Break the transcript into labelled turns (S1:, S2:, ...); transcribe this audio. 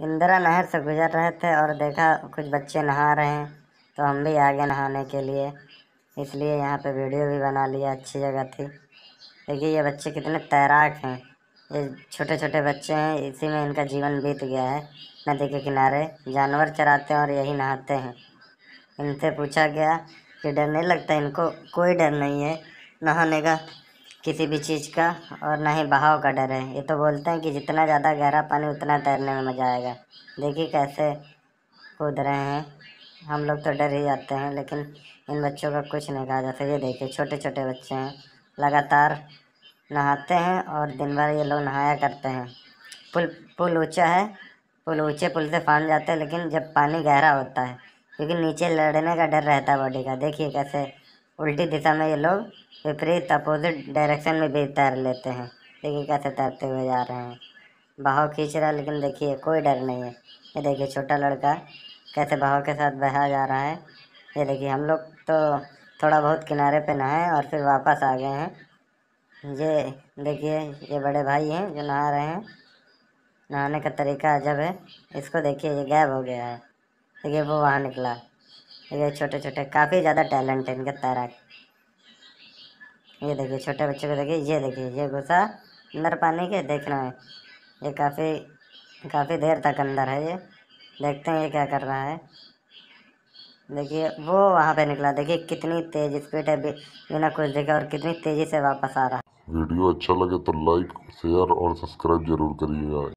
S1: इंदिरा नहर से गुजर रहे थे और देखा कुछ बच्चे नहा रहे हैं तो हम भी आ गए नहाने के लिए इसलिए यहाँ पे वीडियो भी बना लिया अच्छी जगह थी देखिए ये बच्चे कितने तैराक हैं ये छोटे छोटे बच्चे हैं इसी में इनका जीवन बीत गया है नदी के किनारे जानवर चराते हैं और यही नहाते हैं इनसे पूछा गया कि डर नहीं लगता इनको कोई डर नहीं है नहाने का किसी भी चीज़ का और ना ही बहाव का डर है ये तो बोलते हैं कि जितना ज़्यादा गहरा पानी उतना तैरने में मज़ा आएगा देखिए कैसे कूद रहे हैं हम लोग तो डर ही जाते हैं लेकिन इन बच्चों का कुछ नहीं कहा जाता ये देखिए छोटे छोटे बच्चे हैं लगातार नहाते हैं और दिन भर ये लोग नहाया करते हैं पुल पुल ऊँचा है पुल ऊँचे पुल से फान जाते हैं लेकिन जब पानी गहरा होता है क्योंकि नीचे लड़ने का डर रहता है बॉडी का देखिए कैसे उल्टी दिशा में ये लोग विपरीत अपोजिट डायरेक्शन में भी तैर लेते हैं देखिए कैसे तैरते हुए जा रहे हैं बहाव खींच रहा है लेकिन देखिए कोई डर नहीं है ये देखिए छोटा लड़का कैसे बहाव के साथ बहा जा रहा है ये देखिए हम लोग तो थोड़ा बहुत किनारे पे नहाए और फिर वापस आ गए हैं ये देखिए ये बड़े भाई हैं जो नहा रहे हैं नहाने का तरीका अजब है इसको देखिए ये गैब हो गया है देखिए वो वहाँ निकला ये छोटे छोटे काफ़ी ज़्यादा टैलेंट है इनके तैराक ये देखिए छोटे बच्चे को देखिए ये देखिए ये गुस्सा अंदर पानी के देख रहे हैं ये काफ़ी काफ़ी देर तक अंदर है ये देखते हैं ये क्या कर रहा है देखिए वो वहाँ पे निकला देखिए कितनी तेज स्पीड है बिना कुछ देखे और कितनी तेज़ी से वापस आ रहा है वीडियो अच्छा लगे तो लाइक शेयर और सब्सक्राइब जरूर करिएगा